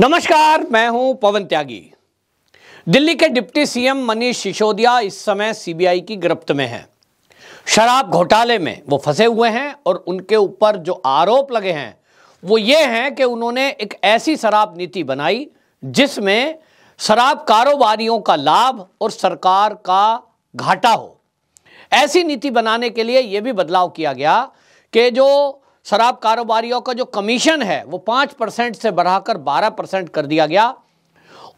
नमस्कार मैं हूं पवन त्यागी दिल्ली के डिप्टी सीएम मनीष सिसोदिया इस समय सीबीआई की गिरफ्त में है शराब घोटाले में वो फंसे हुए हैं और उनके ऊपर जो आरोप लगे हैं वो ये हैं कि उन्होंने एक ऐसी शराब नीति बनाई जिसमें शराब कारोबारियों का लाभ और सरकार का घाटा हो ऐसी नीति बनाने के लिए ये भी बदलाव किया गया कि जो शराब कारोबारियों का जो कमीशन है वो पांच परसेंट से बढ़ाकर बारह परसेंट कर दिया गया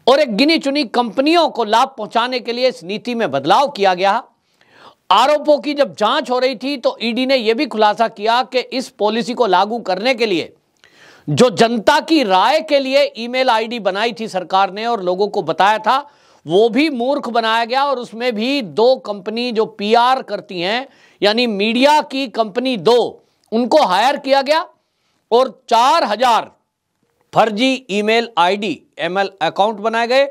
और एक गिनी चुनी कंपनियों को लाभ पहुंचाने के लिए इस नीति में बदलाव किया गया आरोपों की जब जांच हो रही थी तो ईडी e ने यह भी खुलासा किया कि इस पॉलिसी को लागू करने के लिए जो जनता की राय के लिए ईमेल आईडी बनाई थी सरकार ने और लोगों को बताया था वो भी मूर्ख बनाया गया और उसमें भी दो कंपनी जो पीआर करती हैं यानी मीडिया की कंपनी दो उनको हायर किया गया और चार हजार फर्जी ईमेल आईडी एमएल अकाउंट बनाए गए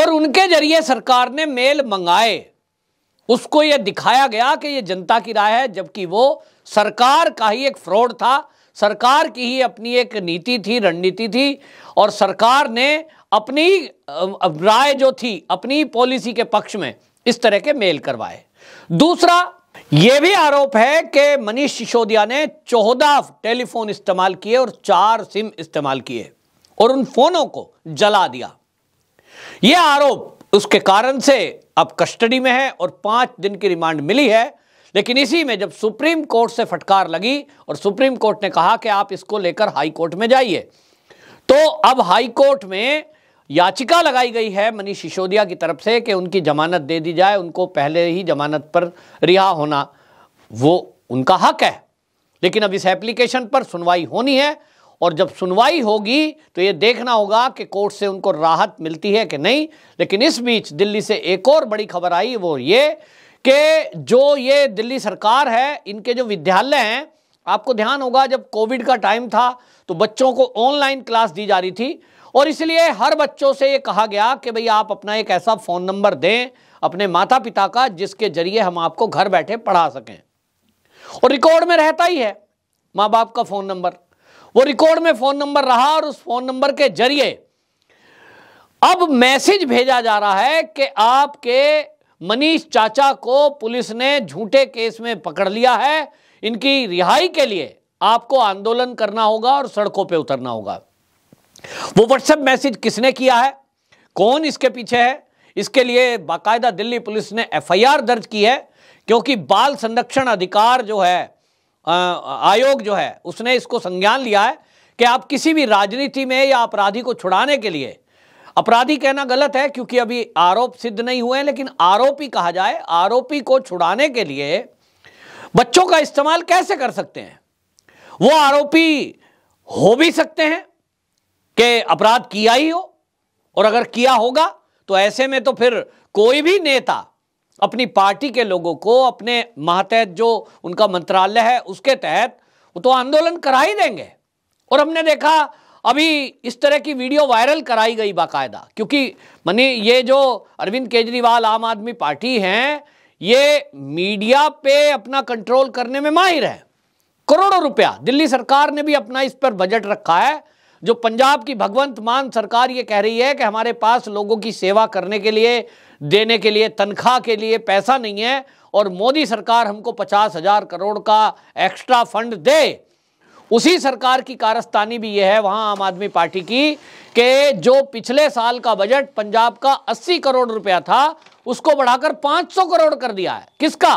और उनके जरिए सरकार ने मेल मंगाए उसको यह दिखाया गया कि यह जनता की राय है जबकि वो सरकार का ही एक फ्रॉड था सरकार की ही अपनी एक नीति थी रणनीति थी और सरकार ने अपनी राय जो थी अपनी पॉलिसी के पक्ष में इस तरह के मेल करवाए दूसरा यह भी आरोप है कि मनीष सिसोदिया ने चौदह टेलीफोन इस्तेमाल किए और चार सिम इस्तेमाल किए और उन फोनों को जला दिया यह आरोप उसके कारण से अब कस्टडी में है और पांच दिन की रिमांड मिली है लेकिन इसी में जब सुप्रीम कोर्ट से फटकार लगी और सुप्रीम कोर्ट ने कहा कि आप इसको लेकर हाई कोर्ट में जाइए तो अब हाई कोर्ट में याचिका लगाई गई है मनीष सिसोदिया की तरफ से कि उनकी जमानत दे दी जाए उनको पहले ही जमानत पर रिहा होना वो उनका हक है लेकिन अब इस एप्लीकेशन पर सुनवाई होनी है और जब सुनवाई होगी तो ये देखना होगा कि कोर्ट से उनको राहत मिलती है कि नहीं लेकिन इस बीच दिल्ली से एक और बड़ी खबर आई वो ये कि जो ये दिल्ली सरकार है इनके जो विद्यालय हैं आपको ध्यान होगा जब कोविड का टाइम था तो बच्चों को ऑनलाइन क्लास दी जा रही थी और इसलिए हर बच्चों से ये कहा गया कि भाई आप अपना एक ऐसा फ़ोन नंबर दें अपने माता पिता का जिसके जरिए हम आपको घर बैठे पढ़ा सकें और रिकॉर्ड में रहता ही है माँ बाप का फ़ोन नंबर वो रिकॉर्ड में फ़ोन नंबर रहा और उस फ़ोन नंबर के जरिए अब मैसेज भेजा जा रहा है कि आपके मनीष चाचा को पुलिस ने झूठे केस में पकड़ लिया है इनकी रिहाई के लिए आपको आंदोलन करना होगा और सड़कों पे उतरना होगा वो व्हाट्सएप मैसेज किसने किया है कौन इसके पीछे है इसके लिए बाकायदा दिल्ली पुलिस ने एफआईआर दर्ज की है क्योंकि बाल संरक्षण अधिकार जो है आयोग जो है उसने इसको संज्ञान लिया है कि आप किसी भी राजनीति में या अपराधी को छुड़ाने के लिए अपराधी कहना गलत है क्योंकि अभी आरोप सिद्ध नहीं हुए हैं लेकिन आरोपी कहा जाए आरोपी को छुड़ाने के लिए बच्चों का इस्तेमाल कैसे कर सकते हैं वो आरोपी हो भी सकते हैं कि अपराध किया ही हो और अगर किया होगा तो ऐसे में तो फिर कोई भी नेता अपनी पार्टी के लोगों को अपने महातहत जो उनका मंत्रालय है उसके तहत वो तो आंदोलन करा ही देंगे और हमने देखा अभी इस तरह की वीडियो वायरल कराई गई बाकायदा क्योंकि मनी ये जो अरविंद केजरीवाल आम आदमी पार्टी हैं ये मीडिया पे अपना कंट्रोल करने में माहिर है करोड़ों रुपया दिल्ली सरकार ने भी अपना इस पर बजट रखा है जो पंजाब की भगवंत मान सरकार ये कह रही है कि हमारे पास लोगों की सेवा करने के लिए देने के लिए तनख्वाह के लिए पैसा नहीं है और मोदी सरकार हमको पचास हजार करोड़ का एक्स्ट्रा फंड दे उसी सरकार की कारस्तानी भी यह है वहां आम आदमी पार्टी की के जो पिछले साल का बजट पंजाब का 80 करोड़ रुपया था उसको बढ़ाकर 500 करोड़ कर दिया है किसका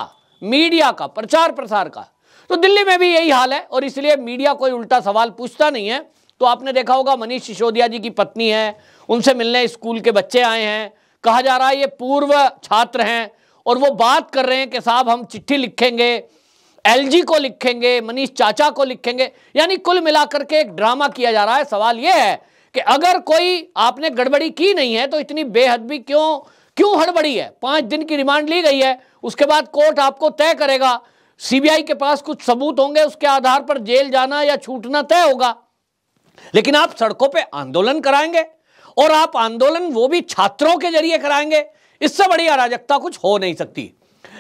मीडिया का प्रचार प्रसार का तो दिल्ली में भी यही हाल है और इसलिए मीडिया कोई उल्टा सवाल पूछता नहीं है तो आपने देखा होगा मनीष सिसोदिया जी की पत्नी है उनसे मिलने स्कूल के बच्चे आए हैं कहा जा रहा है ये पूर्व छात्र हैं और वो बात कर रहे हैं कि साहब हम चिट्ठी लिखेंगे एलजी को लिखेंगे मनीष चाचा को लिखेंगे यानी कुल मिलाकर के एक ड्रामा किया जा रहा है सवाल ये है कि अगर कोई आपने गड़बड़ी की नहीं है तो इतनी बेहद भी क्यों क्यों हड़बड़ी है पांच दिन की रिमांड ली गई है उसके बाद कोर्ट आपको तय करेगा सीबीआई के पास कुछ सबूत होंगे उसके आधार पर जेल जाना या छूटना तय होगा लेकिन आप सड़कों पे आंदोलन कराएंगे और आप आंदोलन वो भी छात्रों के जरिए कराएंगे इससे बड़ी अराजकता कुछ हो नहीं सकती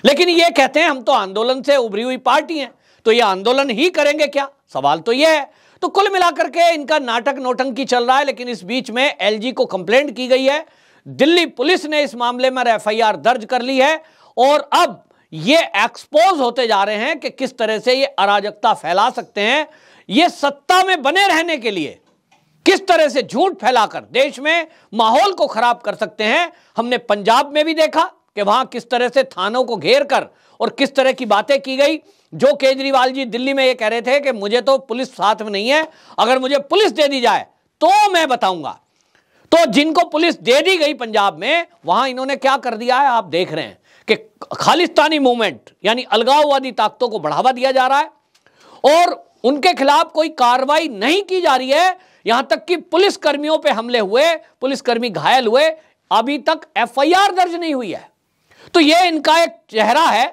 लेकिन ये कहते हैं हम तो आंदोलन से उभरी हुई पार्टी हैं तो ये आंदोलन ही करेंगे क्या सवाल तो ये है तो कुल मिलाकर के इनका नाटक नोटंकी चल रहा है लेकिन इस बीच में एल को कंप्लेंट की गई है दिल्ली पुलिस ने इस मामले में एफ दर्ज कर ली है और अब ये एक्सपोज होते जा रहे हैं कि किस तरह से ये अराजकता फैला सकते हैं ये सत्ता में बने रहने के लिए किस तरह से झूठ फैलाकर देश में माहौल को खराब कर सकते हैं हमने पंजाब में भी देखा कि वहां किस तरह से थानों को घेर कर और किस तरह की बातें की गई जो केजरीवाल जी दिल्ली में ये कह रहे थे कि मुझे तो पुलिस साथ में नहीं है अगर मुझे पुलिस दे दी जाए तो मैं बताऊंगा तो जिनको पुलिस दे दी गई पंजाब में वहां इन्होंने क्या कर दिया है आप देख रहे हैं कि खालिस्तानी मूवमेंट यानी अलगाववादी ताकतों को बढ़ावा दिया जा रहा है और उनके खिलाफ कोई कार्रवाई नहीं की जा रही है यहां तक कि पुलिसकर्मियों पर हमले हुए पुलिसकर्मी घायल हुए अभी तक एफआईआर दर्ज नहीं हुई है तो यह इनका एक चेहरा है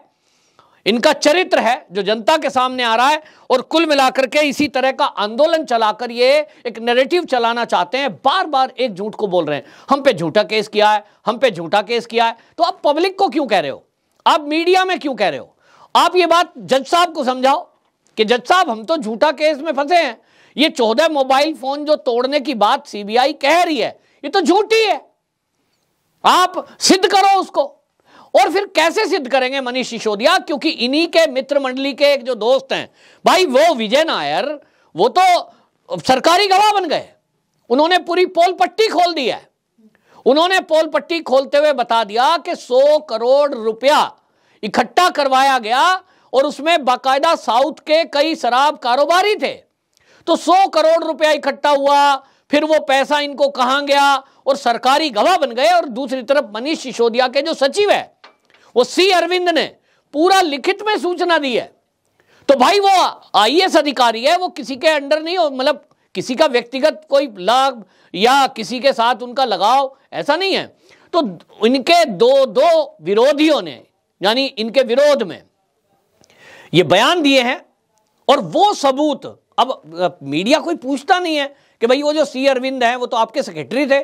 इनका चरित्र है जो जनता के सामने आ रहा है और कुल मिलाकर के इसी तरह का आंदोलन चलाकर ये एक नैरेटिव चलाना चाहते हैं बार बार एक झूठ को बोल रहे हैं हम पे झूठा केस किया है हम पे झूठा केस किया है तो आप पब्लिक को क्यों कह रहे हो आप मीडिया में क्यों कह रहे हो आप ये बात जज साहब को समझाओ कि जज साहब हम तो झूठा केस में फंसे हैं ये चौदह मोबाइल फोन जो तोड़ने की बात सीबीआई कह रही है ये तो झूठी है आप सिद्ध करो उसको और फिर कैसे सिद्ध करेंगे मनीष सिसोदिया क्योंकि इन्हीं के मित्र मंडली के एक जो दोस्त हैं भाई वो विजय नायर वो तो सरकारी गवाह बन गए उन्होंने पूरी पोल पट्टी खोल दी है उन्होंने पोल पट्टी खोलते हुए बता दिया कि 100 करोड़ रुपया इकट्ठा करवाया गया और उसमें बाकायदा साउथ के कई शराब कारोबारी थे तो सौ करोड़ रुपया इकट्ठा हुआ फिर वो पैसा इनको कहां गया और सरकारी गवाह बन गए और दूसरी तरफ मनीष सिसोदिया के जो सचिव है वो सी अरविंद ने पूरा लिखित में सूचना दी है तो भाई वो आई अधिकारी है वो किसी के अंडर नहीं हो मतलब किसी का व्यक्तिगत कोई लाभ या किसी के साथ उनका लगाव ऐसा नहीं है तो इनके दो दो विरोधियों ने यानी इनके विरोध में ये बयान दिए हैं और वो सबूत अब मीडिया कोई पूछता नहीं है कि भाई वो जो सी अरविंद है वो तो आपके सेक्रेटरी थे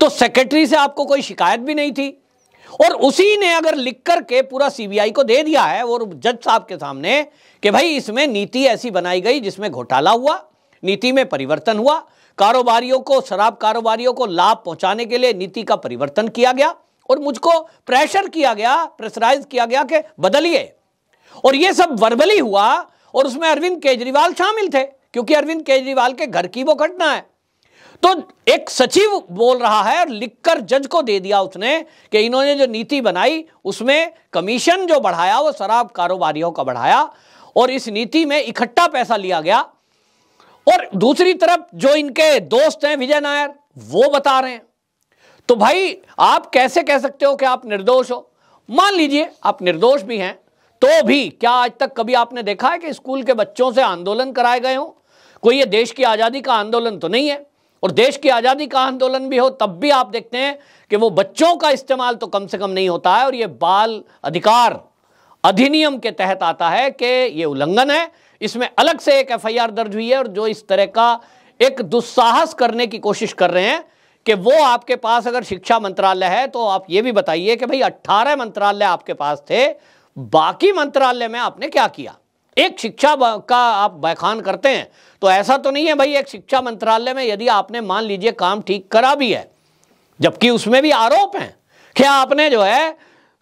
तो सेक्रेटरी से आपको कोई शिकायत भी नहीं थी और उसी ने अगर लिख करके पूरा सीबीआई को दे दिया है और जज साहब के सामने कि भाई इसमें नीति ऐसी बनाई गई जिसमें घोटाला हुआ नीति में परिवर्तन हुआ कारोबारियों को शराब कारोबारियों को लाभ पहुंचाने के लिए नीति का परिवर्तन किया गया और मुझको प्रेशर किया गया प्रेशराइज किया गया कि बदलिए और ये सब वर्बली हुआ और उसमें अरविंद केजरीवाल शामिल थे क्योंकि अरविंद केजरीवाल के घर की वो घटना है तो एक सचिव बोल रहा है और लिखकर जज को दे दिया उसने कि इन्होंने जो नीति बनाई उसमें कमीशन जो बढ़ाया वो शराब कारोबारियों का बढ़ाया और इस नीति में इकट्ठा पैसा लिया गया और दूसरी तरफ जो इनके दोस्त हैं विजय नायर वो बता रहे हैं तो भाई आप कैसे कह सकते हो कि आप निर्दोष हो मान लीजिए आप निर्दोष भी हैं तो भी क्या आज तक कभी आपने देखा है कि स्कूल के बच्चों से आंदोलन कराए गए हों कोई ये देश की आज़ादी का आंदोलन तो नहीं है और देश की आज़ादी का आंदोलन भी हो तब भी आप देखते हैं कि वो बच्चों का इस्तेमाल तो कम से कम नहीं होता है और ये बाल अधिकार अधिनियम के तहत आता है कि ये उल्लंघन है इसमें अलग से एक एफआईआर दर्ज हुई है और जो इस तरह का एक दुस्साहस करने की कोशिश कर रहे हैं कि वो आपके पास अगर शिक्षा मंत्रालय है तो आप ये भी बताइए कि भाई 18 मंत्रालय आपके पास थे बाकी मंत्रालय में आपने क्या किया एक शिक्षा का आप बैखान करते हैं तो ऐसा तो नहीं है भाई एक शिक्षा मंत्रालय में यदि आपने मान लीजिए काम ठीक करा भी है जबकि उसमें भी आरोप हैं क्या आपने जो है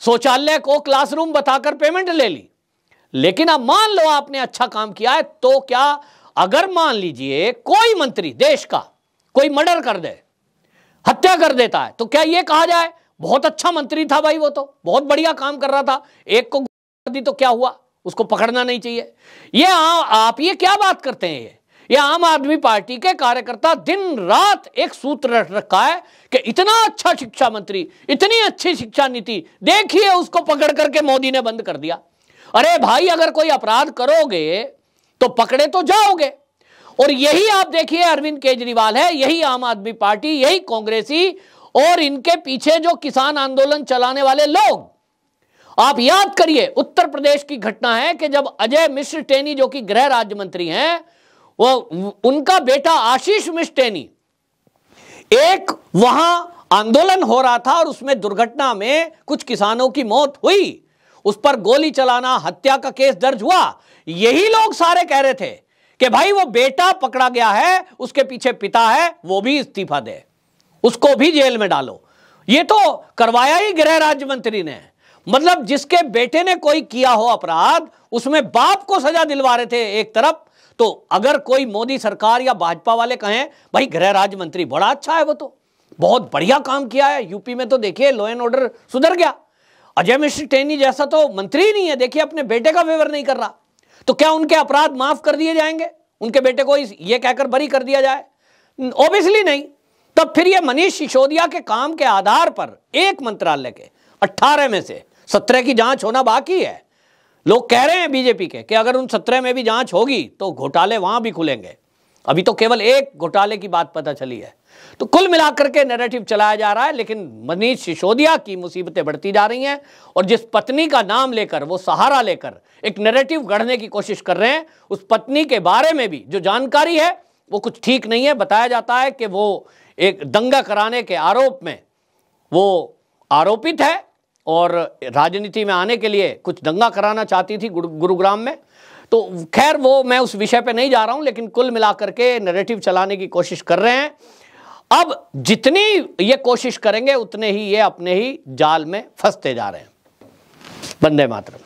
शौचालय को क्लासरूम बताकर पेमेंट ले ली लेकिन अब मान लो आपने अच्छा काम किया है तो क्या अगर मान लीजिए कोई मंत्री देश का कोई मर्डर कर दे हत्या कर देता है तो क्या यह कहा जाए बहुत अच्छा मंत्री था भाई वो तो बहुत बढ़िया काम कर रहा था एक को दी तो क्या हुआ उसको पकड़ना नहीं चाहिए ये आ, आप ये क्या बात करते हैं ये ये आम आदमी पार्टी के कार्यकर्ता दिन रात एक सूत्र रख रखा है कि इतना अच्छा शिक्षा मंत्री इतनी अच्छी शिक्षा नीति देखिए उसको पकड़ करके मोदी ने बंद कर दिया अरे भाई अगर कोई अपराध करोगे तो पकड़े तो जाओगे और यही आप देखिए अरविंद केजरीवाल है यही आम आदमी पार्टी यही कांग्रेसी और इनके पीछे जो किसान आंदोलन चलाने वाले लोग आप याद करिए उत्तर प्रदेश की घटना है कि जब अजय मिश्र टेनी जो कि गृह राज्य मंत्री हैं वो उनका बेटा आशीष मिश्र टेनी एक वहां आंदोलन हो रहा था और उसमें दुर्घटना में कुछ किसानों की मौत हुई उस पर गोली चलाना हत्या का केस दर्ज हुआ यही लोग सारे कह रहे थे कि भाई वो बेटा पकड़ा गया है उसके पीछे पिता है वो भी इस्तीफा दे उसको भी जेल में डालो ये तो करवाया ही गृह राज्य मंत्री ने मतलब जिसके बेटे ने कोई किया हो अपराध उसमें बाप को सजा दिलवा रहे थे एक तरफ तो अगर कोई मोदी सरकार या भाजपा वाले कहें भाई गृह राज्य मंत्री बड़ा अच्छा है वो तो बहुत बढ़िया काम किया है यूपी में तो देखिए लॉ एंड ऑर्डर सुधर गया अजय मिश्र टेनी जैसा तो मंत्री ही नहीं है देखिए अपने बेटे का फेवर नहीं कर रहा तो क्या उनके अपराध माफ कर दिए जाएंगे उनके बेटे को ये कहकर बरी कर दिया जाए ऑब्वियसली नहीं तब फिर यह मनीष सिसोदिया के काम के आधार पर एक मंत्रालय के अट्ठारह में से सत्रह की जांच होना बाकी है लोग कह रहे हैं बीजेपी के कि अगर उन सत्रह में भी जांच होगी तो घोटाले वहां भी खुलेंगे अभी तो केवल एक घोटाले की बात पता चली है तो कुल मिलाकर के नैरेटिव चलाया जा रहा है लेकिन मनीष सिसोदिया की मुसीबतें बढ़ती जा रही हैं और जिस पत्नी का नाम लेकर वो सहारा लेकर एक नैरेटिव गढ़ने की कोशिश कर रहे हैं उस पत्नी के बारे में भी जो जानकारी है वो कुछ ठीक नहीं है बताया जाता है कि वो एक दंगा कराने के आरोप में वो आरोपित है और राजनीति में आने के लिए कुछ दंगा कराना चाहती थी गुरुग्राम में तो खैर वो मैं उस विषय पे नहीं जा रहा हूं लेकिन कुल मिलाकर के नरेटिव चलाने की कोशिश कर रहे हैं अब जितनी ये कोशिश करेंगे उतने ही ये अपने ही जाल में फंसते जा रहे हैं बंदे मातरम